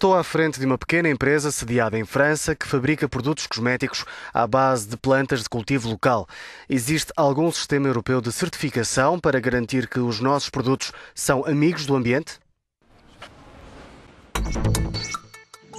Estou à frente de uma pequena empresa sediada em França que fabrica produtos cosméticos à base de plantas de cultivo local. Existe algum sistema europeu de certificação para garantir que os nossos produtos são amigos do ambiente?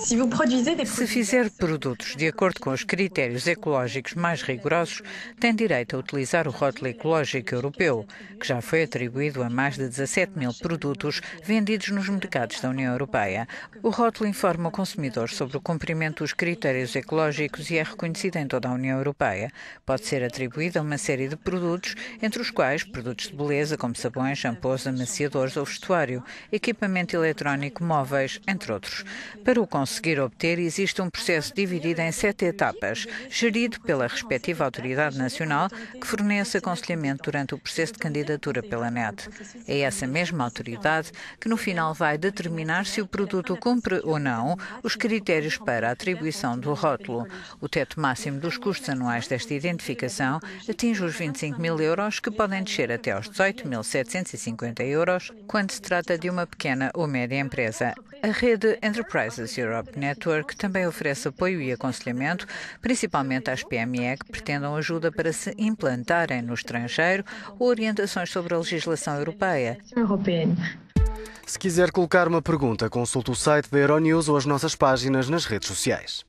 Se fizer produtos de acordo com os critérios ecológicos mais rigorosos, tem direito a utilizar o rótulo ecológico europeu, que já foi atribuído a mais de 17 mil produtos vendidos nos mercados da União Europeia. O rótulo informa o consumidor sobre o cumprimento dos critérios ecológicos e é reconhecido em toda a União Europeia. Pode ser atribuído a uma série de produtos, entre os quais produtos de beleza, como sabões, shampoos, amaciadores ou vestuário, equipamento eletrónico móveis, entre outros. Para o consumidor, conseguir obter, existe um processo dividido em sete etapas, gerido pela respectiva autoridade nacional, que fornece aconselhamento durante o processo de candidatura pela NET. É essa mesma autoridade que, no final, vai determinar se o produto cumpre ou não os critérios para a atribuição do rótulo. O teto máximo dos custos anuais desta identificação atinge os 25 mil euros, que podem descer até aos 18.750 euros quando se trata de uma pequena ou média empresa. A rede Enterprises Europe Network também oferece apoio e aconselhamento, principalmente às PME que pretendam ajuda para se implantarem no estrangeiro ou orientações sobre a legislação europeia. Se quiser colocar uma pergunta, consulte o site da Euronews ou as nossas páginas nas redes sociais.